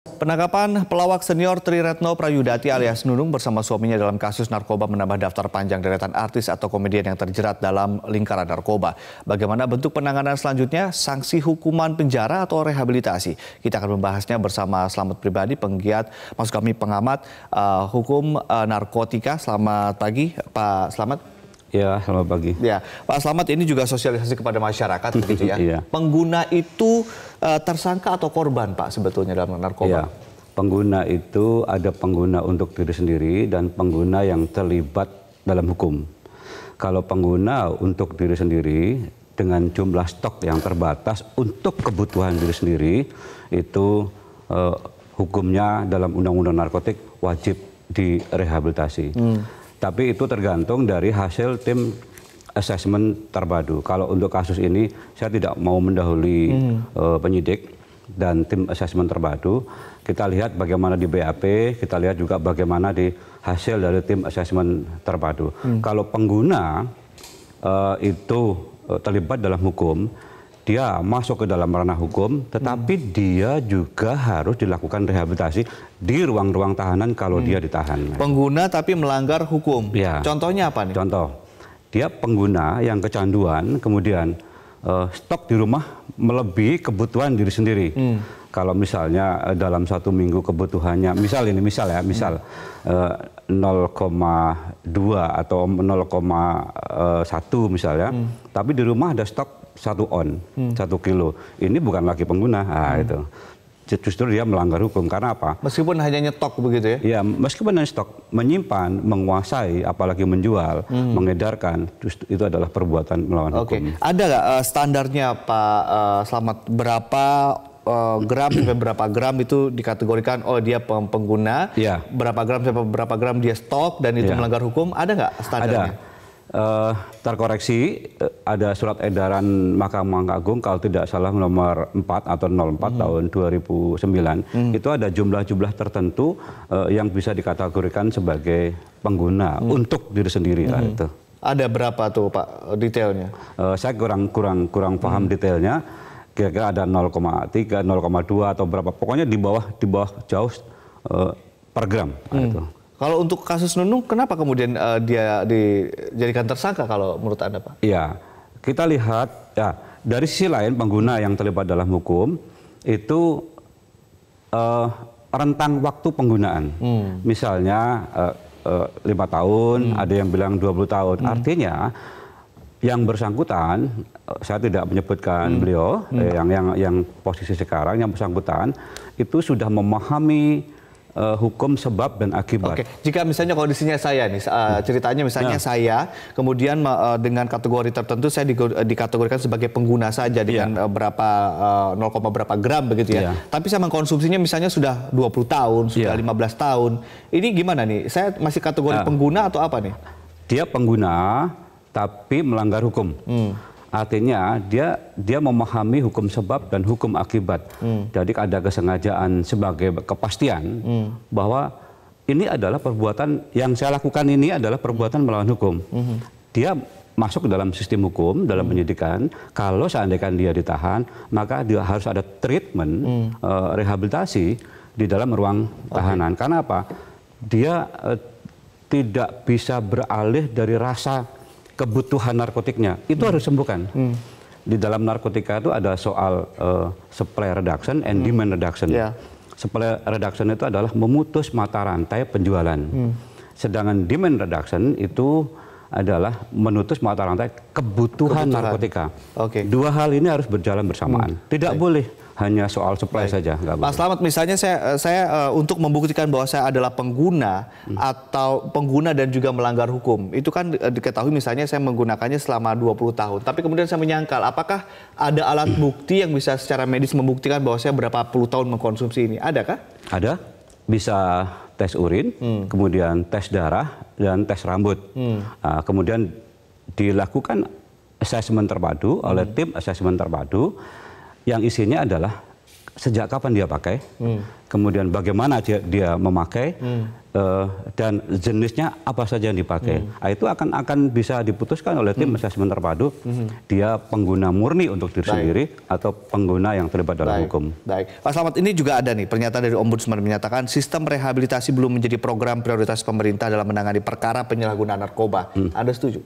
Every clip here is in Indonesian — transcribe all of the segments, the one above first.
Penangkapan pelawak senior Tri Retno Prayudati alias Nunung bersama suaminya dalam kasus narkoba menambah daftar panjang deretan artis atau komedian yang terjerat dalam lingkaran narkoba. Bagaimana bentuk penanganan selanjutnya, sanksi hukuman penjara atau rehabilitasi? Kita akan membahasnya bersama Selamat Pribadi, penggiat, maksud kami pengamat uh, hukum uh, narkotika. Selamat pagi Pak Selamat. Ya, selamat pagi. Ya, Pak Selamat ini juga sosialisasi kepada masyarakat begitu ya. Iya. Pengguna itu uh, tersangka atau korban Pak sebetulnya dalam narkoba? Ya. Pengguna itu ada pengguna untuk diri sendiri dan pengguna yang terlibat dalam hukum. Kalau pengguna untuk diri sendiri dengan jumlah stok yang terbatas untuk kebutuhan diri sendiri itu uh, hukumnya dalam undang-undang narkotik wajib direhabilitasi. Hmm. Tapi itu tergantung dari hasil tim asesmen terpadu. Kalau untuk kasus ini saya tidak mau mendahului hmm. uh, penyidik dan tim asesmen terpadu. Kita lihat bagaimana di BAP, kita lihat juga bagaimana di hasil dari tim asesmen terpadu. Hmm. Kalau pengguna uh, itu eh, terlibat dalam hukum, dia masuk ke dalam ranah hukum, tetapi hmm. dia juga harus dilakukan rehabilitasi di ruang-ruang tahanan kalau hmm. dia ditahan. Pengguna tapi melanggar hukum. Ya. Contohnya apa nih? Contoh, dia pengguna yang kecanduan, kemudian uh, stok di rumah melebihi kebutuhan diri sendiri. Hmm. Kalau misalnya eh, dalam satu minggu kebutuhannya, misal ini, misal ya, misal hmm. uh, eh, 0,2 atau 0,1 misalnya, hmm. tapi di rumah ada stok satu on hmm. satu kilo ini bukan lagi pengguna nah, hmm. itu justru dia melanggar hukum karena apa meskipun hanya nyetok begitu ya ya meskipun hanya stok menyimpan menguasai apalagi menjual hmm. mengedarkan justru itu adalah perbuatan melawan okay. hukum ada nggak uh, standarnya pak uh, selamat berapa eh, gram sampai berapa gram itu dikategorikan oh dia pengguna, yeah. berapa gram sampai berapa gram dia stok dan itu yeah. melanggar hukum, ada nggak standarnya? Ada. Uh, terkoreksi eh, ada surat edaran Mahkamah Agung kalau tidak salah nomor 4 atau 04 hmm. tahun 2009 hmm. itu ada jumlah-jumlah tertentu uh, yang bisa dikategorikan sebagai pengguna hmm. untuk diri sendiri hmm. itu. Ada berapa tuh Pak detailnya? Uh, saya kurang kurang kurang paham hmm. detailnya. Kira-kira ada 0,3, 0,2 atau berapa. Pokoknya di bawah di bawah jauh uh, per gram hmm. itu. Kalau untuk kasus Nunung, kenapa kemudian uh, dia dijadikan tersangka kalau menurut Anda, Pak? Iya, kita lihat ya, dari sisi lain pengguna yang terlibat dalam hukum itu uh, rentang waktu penggunaan. Hmm. Misalnya eh, lima uh, 5 tahun, hmm. ada yang bilang 20 tahun. Hmm. Artinya yang bersangkutan, saya tidak menyebutkan hmm. beliau hmm. Eh, yang yang yang posisi sekarang yang bersangkutan itu sudah memahami uh, hukum sebab dan akibat. Oke, jika misalnya kondisinya saya nih, uh, ceritanya misalnya nah. saya, kemudian uh, dengan kategori tertentu saya di, uh, dikategorikan sebagai pengguna saja dengan yeah. Ya. berapa uh, 0, berapa gram begitu ya. Yeah. Tapi saya mengkonsumsinya misalnya sudah 20 tahun, sudah yeah. Ya. 15 tahun. Ini gimana nih? Saya masih kategori nah. pengguna atau apa nih? Dia pengguna tapi melanggar hukum. Hmm Artinya dia dia memahami hukum sebab dan hukum akibat. Hmm. Jadi ada kesengajaan sebagai kepastian hmm. bahwa ini adalah perbuatan yang saya lakukan ini adalah perbuatan melawan hukum. Hmm. Dia masuk ke dalam sistem hukum dalam hmm. penyidikan. Kalau seandainya dia ditahan, maka dia harus ada treatment hmm. uh, rehabilitasi di dalam ruang tahanan. Okay. Karena apa? Dia uh, tidak bisa beralih dari rasa kebutuhan narkotiknya itu hmm. harus sembuhkan. Hmm. Di dalam narkotika itu ada soal uh, supply reduction and hmm. demand reduction. Yeah. Supply reduction itu adalah memutus mata rantai penjualan. Hmm. Sedangkan demand reduction itu adalah menutus mata rantai kebutuhan, kebutuhan. narkotika. Okay. Dua hal ini harus berjalan bersamaan. Hmm. Tidak Baik. boleh hanya soal supply Baik. saja. Nggak Pak Selamat, misalnya saya, saya eh, untuk membuktikan bahwa saya adalah pengguna hmm. atau pengguna dan juga melanggar hukum, itu kan eh, diketahui misalnya saya menggunakannya selama 20 tahun, tapi kemudian saya menyangkal, apakah ada alat hmm. bukti yang bisa secara medis membuktikan bahwa saya berapa puluh tahun mengkonsumsi ini? Adakah? Ada, bisa tes urin, hmm. kemudian tes darah dan tes rambut, hmm. uh, kemudian dilakukan asesmen terpadu oleh hmm. tim asesmen terpadu yang isinya adalah sejak kapan dia pakai, hmm. kemudian bagaimana dia, dia memakai, hmm. uh, dan jenisnya apa saja yang dipakai. Hmm. Nah, itu akan akan bisa diputuskan oleh tim hmm. asesmen terpadu, hmm. dia pengguna murni untuk diri Baik. sendiri atau pengguna yang terlibat dalam Baik. hukum. Baik, Pak Slamet ini juga ada nih pernyataan dari Ombudsman menyatakan sistem rehabilitasi belum menjadi program prioritas pemerintah dalam menangani perkara penyalahgunaan narkoba. Hmm. Anda setuju?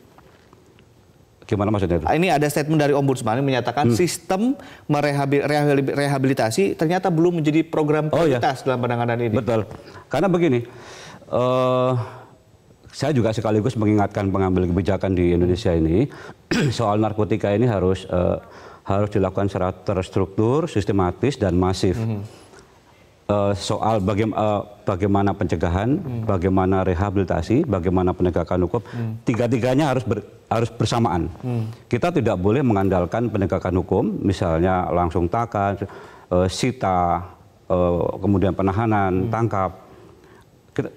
Gimana maksudnya itu? Ini ada statement dari Ombudsman yang menyatakan hmm. sistem merehabilitasi ternyata belum menjadi program prioritas oh, iya. dalam penanganan ini. Betul. Karena begini, uh, saya juga sekaligus mengingatkan pengambil kebijakan di Indonesia ini soal narkotika ini harus uh, harus dilakukan secara terstruktur, sistematis dan masif. -hmm Eh, soal uh, bagaimana pencegahan, hmm. bagaimana rehabilitasi, bagaimana penegakan hukum, hmm. tiga-tiganya harus ber, harus bersamaan. Hmm. Kita tidak boleh mengandalkan penegakan hukum, misalnya langsung takan, uh, sita, uh, kemudian penahanan, hmm. tangkap.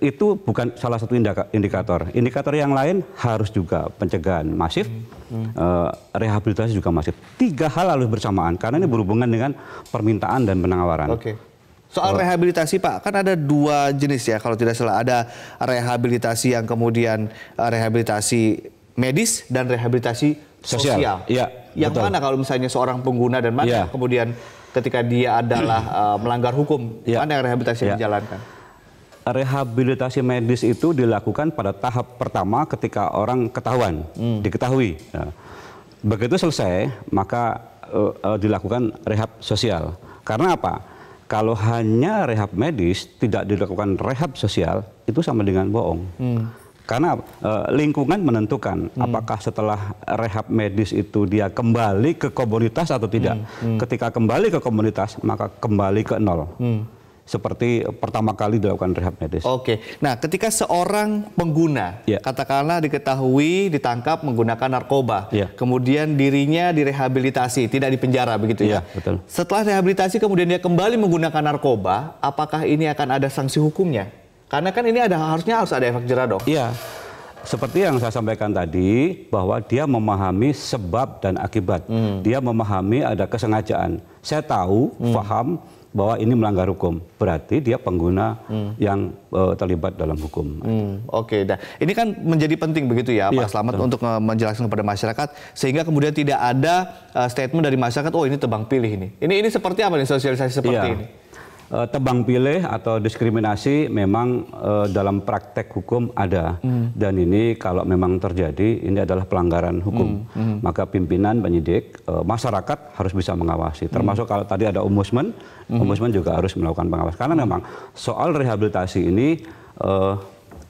itu bukan salah satu indikator. Indikator yang lain harus juga pencegahan masif, hmm. Hmm. rehabilitasi juga masif. Tiga hal harus bersamaan karena ini berhubungan dengan permintaan dan penawaran. Okay Soal oh. rehabilitasi Pak, kan ada dua jenis ya kalau tidak salah. Ada rehabilitasi yang kemudian eh, rehabilitasi medis dan rehabilitasi sosial. sosial. Ya, yang betul. mana kalau misalnya seorang pengguna dan mana ya. kemudian ketika dia adalah uh, melanggar hukum, ya. mana yang rehabilitasi ya. dijalankan? Rehabilitasi medis itu dilakukan pada tahap pertama ketika orang ketahuan, hmm. diketahui. Ya. Begitu selesai, maka uh, uh, dilakukan rehab sosial. Karena apa? Kalau hanya rehab medis tidak dilakukan rehab sosial itu sama dengan bohong. Hmm. Karena e, lingkungan menentukan hmm. apakah setelah rehab medis itu dia kembali ke komunitas atau tidak. Hmm. Hmm. Ketika kembali ke komunitas maka kembali ke nol. Hmm seperti pertama kali dilakukan rehab medis. Oke. Nah, ketika seorang pengguna yeah. katakanlah diketahui ditangkap menggunakan narkoba, yeah. kemudian dirinya direhabilitasi, tidak dipenjara begitu yeah, ya. betul. Setelah rehabilitasi kemudian dia kembali menggunakan narkoba, apakah ini akan ada sanksi hukumnya? Karena kan ini ada harusnya harus ada efek jerah dong. Iya. Seperti yang saya sampaikan tadi bahwa dia memahami sebab dan akibat. Hmm. Dia memahami ada kesengajaan. Saya tahu, hmm. paham bahwa ini melanggar hukum, berarti dia pengguna hmm. yang uh, terlibat dalam hukum. Hmm. Oke, okay, nah ini kan menjadi penting begitu ya, Pak ya, Selamat betul. untuk eh, menjelaskan kepada masyarakat sehingga kemudian tidak ada uh, statement dari masyarakat, oh ini tebang pilih ini. Ini ini seperti apa nih sosialisasi seperti ya. ini? Eh, tebang pilih atau diskriminasi memang uh, dalam praktek hukum ada mm. dan ini kalau memang terjadi ini adalah pelanggaran hukum mm. Mm. maka pimpinan penyidik uh, masyarakat harus bisa mengawasi hmm. termasuk kalau tadi ada ombudsman mm. ombudsman juga harus melakukan pengawas karena hmm. memang soal rehabilitasi ini uh,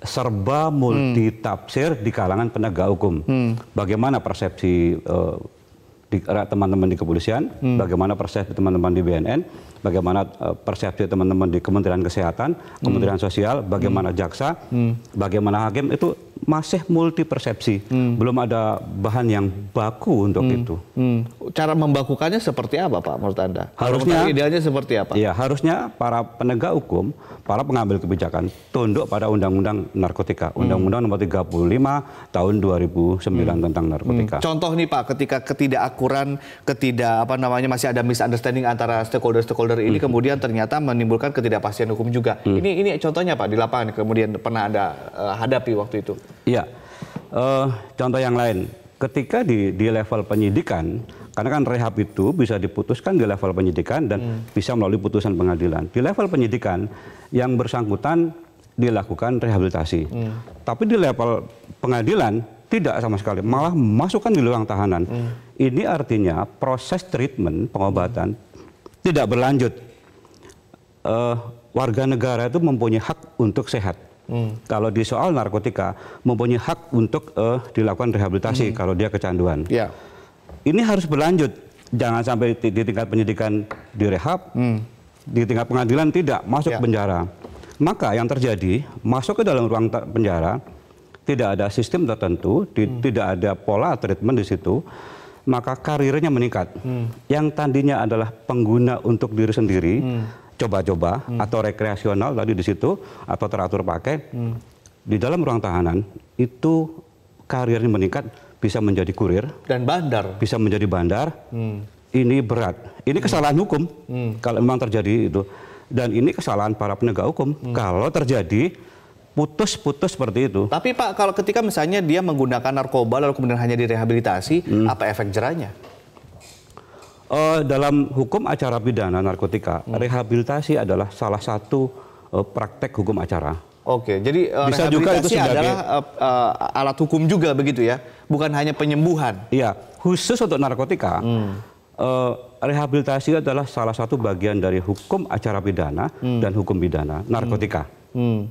serba multitafsir di kalangan penegak hukum hmm. bagaimana persepsi uh, di eh, teman-teman di kepolisian, hmm. bagaimana persepsi teman-teman di BNN, bagaimana eh, persepsi teman-teman di Kementerian Kesehatan, hmm. Kementerian hmm. Sosial, bagaimana hmm. jaksa, hmm. bagaimana hakim itu masih multi persepsi, hmm. belum ada bahan yang baku untuk hmm. itu. Hmm. Cara membakukannya seperti apa, Pak? Menurut Anda? Harusnya idealnya seperti apa? ya harusnya para penegak hukum, para pengambil kebijakan tunduk pada Undang-Undang Narkotika, hmm. Undang-Undang Nomor 35 Tahun 2009 hmm. tentang narkotika. Hmm. Contoh nih Pak, ketika ketidakakuran, ketidak apa namanya masih ada misunderstanding antara stakeholder-stakeholder ini, hmm. kemudian ternyata menimbulkan ketidakpastian hukum juga. Hmm. Ini ini contohnya Pak di lapangan kemudian pernah ada uh, eh, hadapi waktu itu. Iya. Uh, contoh yang lain, ketika di, di level penyidikan, karena kan rehab itu bisa diputuskan di level penyidikan dan hmm. bisa melalui putusan pengadilan. Di level penyidikan yang bersangkutan dilakukan rehabilitasi. Hmm. Tapi di level pengadilan tidak sama sekali, malah masukkan di ruang tahanan. Hmm. Ini artinya proses treatment pengobatan hmm. tidak berlanjut. Uh, warga negara itu mempunyai hak untuk sehat. Hmm. Kalau di soal narkotika mempunyai hak untuk uh, dilakukan rehabilitasi hmm. kalau dia kecanduan. Ya. Ini harus berlanjut. Jangan sampai di, di tingkat penyidikan direhab, hmm. di tingkat pengadilan tidak masuk ya. penjara. Maka yang terjadi masuk ke dalam ruang penjara tidak ada sistem tertentu, di, hmm. tidak ada pola treatment di situ, maka karirnya meningkat. Hmm. Yang tadinya adalah pengguna untuk diri sendiri. Hmm coba-coba hmm. atau rekreasional tadi di situ atau teratur pakai hmm. di dalam ruang tahanan itu karirnya meningkat bisa menjadi kurir dan bandar bisa menjadi bandar hmm. ini berat ini kesalahan hmm. hukum hmm. kalau memang terjadi itu dan ini kesalahan para penegak hukum hmm. kalau terjadi putus-putus seperti itu. Tapi Pak, kalau ketika misalnya dia menggunakan narkoba lalu kemudian hanya direhabilitasi, hmm. apa efek jerahnya? uh, dalam hukum acara pidana narkotika, hmm. rehabilitasi adalah salah satu uh, praktek hukum acara. Oke, jadi uh, bisa juga itu sebagai adalah uh, uh, alat hukum juga begitu ya, bukan hanya penyembuhan. Iya, khusus untuk narkotika, hmm. uh, rehabilitasi adalah salah satu bagian dari hukum acara pidana hmm. dan hukum pidana narkotika. Hmm. Hmm.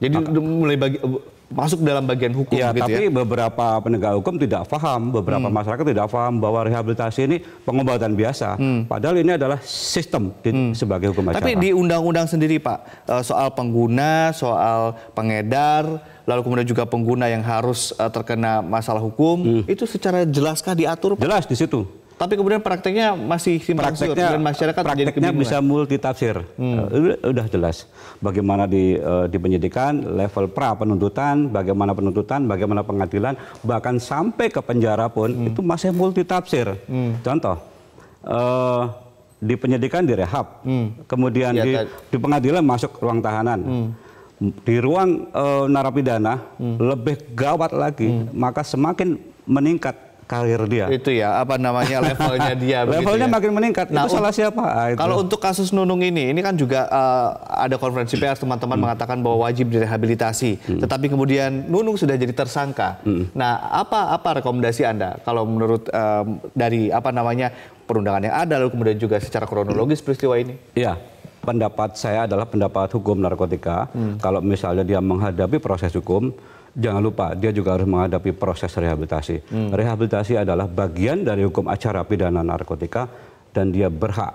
Jadi Maka, mulai bagi masuk dalam bagian hukum ya, gitu tapi ya. beberapa penegak hukum tidak paham, beberapa hmm. masyarakat tidak paham bahwa rehabilitasi ini pengobatan biasa. Hmm. Padahal ini adalah sistem di, hmm. sebagai hukum acara. Tapi di undang-undang sendiri Pak, eh, soal pengguna, soal pengedar, lalu kemudian juga pengguna yang harus eh, terkena masalah hukum, hmm. itu secara jelaskah diatur Pak? Jelas di situ tapi kemudian prakteknya masih simpang siur dan masyarakat prakteknya jadi bisa multitafsir. Hmm. Eh, udah jelas bagaimana di uh, di penyidikan, level pra penuntutan, bagaimana penuntutan, bagaimana pengadilan, bahkan sampai ke penjara pun hmm. itu masih multitafsir. Hmm. Contoh uh, di penyidikan direhab, hmm. kemudian ya, di, di pengadilan masuk ruang tahanan. Hmm di ruang e, narapidana hmm. lebih gawat lagi, hmm. maka semakin meningkat karir dia. Itu ya, apa namanya levelnya dia. levelnya ya. makin meningkat. Nah, itu salah siapa? Ah, itu. Kalau untuk kasus Nunung ini, ini kan juga uh, ada konferensi pers teman-teman hmm. mengatakan bahwa wajib direhabilitasi. Hmm. Tetapi kemudian Nunung sudah jadi tersangka. Hmm. Nah, apa apa rekomendasi Anda kalau menurut um, dari apa namanya perundangan yang ada lalu kemudian juga secara kronologis peristiwa ini? Iya, pendapat saya adalah pendapat hukum narkotika. Hmm. Kalau misalnya dia menghadapi proses hukum jangan lupa dia juga harus menghadapi proses rehabilitasi. Hmm. Rehabilitasi adalah bagian dari hukum acara pidana narkotika dan dia berhak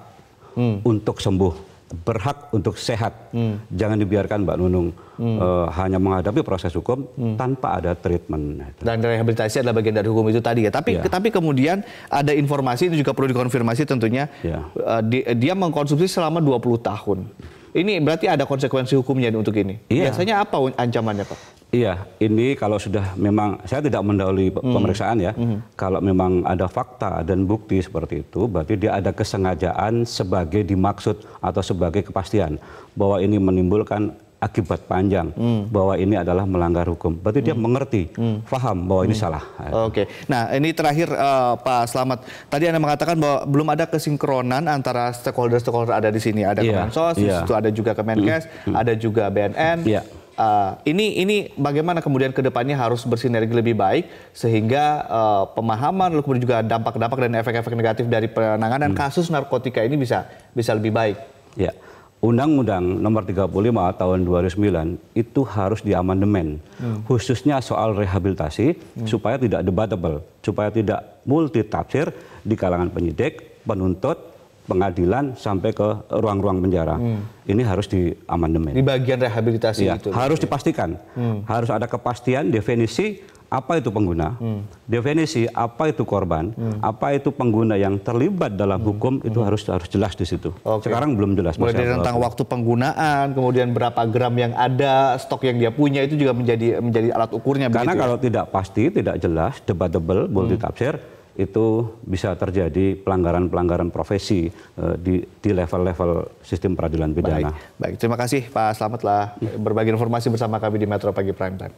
hmm. untuk sembuh berhak untuk sehat. Hmm. Jangan dibiarkan Mbak Nunung hmm. e, hanya menghadapi proses hukum hmm. tanpa ada treatment. Dan rehabilitasi adalah bagian dari hukum itu tadi ya. Tapi ya. tapi kemudian ada informasi itu juga perlu dikonfirmasi tentunya. Ya. E, dia mengkonsumsi selama 20 tahun. Ini berarti ada konsekuensi hukumnya untuk ini. Iya. Biasanya apa ancamannya, Pak? Iya, ini kalau sudah memang saya tidak mendahului hmm. pemeriksaan ya. -hmm. Kalau memang ada fakta dan bukti seperti itu, berarti dia ada kesengajaan sebagai dimaksud atau sebagai kepastian bahwa ini menimbulkan akibat panjang hmm. bahwa ini adalah melanggar hukum. Berarti hmm. dia mengerti, hmm. paham bahwa ini hmm. salah. Oke. Okay. Nah, ini terakhir uh, Pak Selamat. Tadi Anda mengatakan bahwa belum ada kesinkronan antara stakeholder-stakeholder ada di sini. Ada yeah. Kemensos, yeah. di iya. situ ada juga Kemenkes, hmm. hmm. ada juga BNN. Yeah. Iya. Uh, ini ini bagaimana kemudian kedepannya harus bersinergi lebih baik sehingga uh, pemahaman lalu kemudian juga dampak-dampak dan efek-efek negatif dari penanganan hmm. kasus narkotika ini bisa bisa lebih baik. Ya. Yeah. Undang-Undang Nomor 35 Tahun 2009 itu harus diamandemen, hmm. khususnya soal rehabilitasi hmm. supaya tidak debatable, supaya tidak multitafsir di kalangan penyidik, penuntut, pengadilan sampai ke ruang-ruang penjara. Hmm. Ini harus diamandemen. Di bagian rehabilitasi ya, itu. Harus dipastikan. Hmm. Harus ada kepastian definisi apa itu pengguna, hmm. definisi apa itu korban, hmm. apa itu pengguna yang terlibat dalam hmm. hukum hmm. itu harus harus jelas di situ. Okay. Sekarang belum jelas. Mulai dari tentang waktu penggunaan, kemudian berapa gram yang ada, stok yang dia punya itu juga menjadi menjadi alat ukurnya. Karena ya? kalau ya? tidak pasti, tidak jelas, debatable, hmm. multitafsir. Hmm itu bisa terjadi pelanggaran-pelanggaran profesi uh, di di level-level sistem peradilan pidana. Baik, baik. terima kasih Pak Selamatlah hmm. berbagi informasi bersama kami di Metro Pagi Prime Time.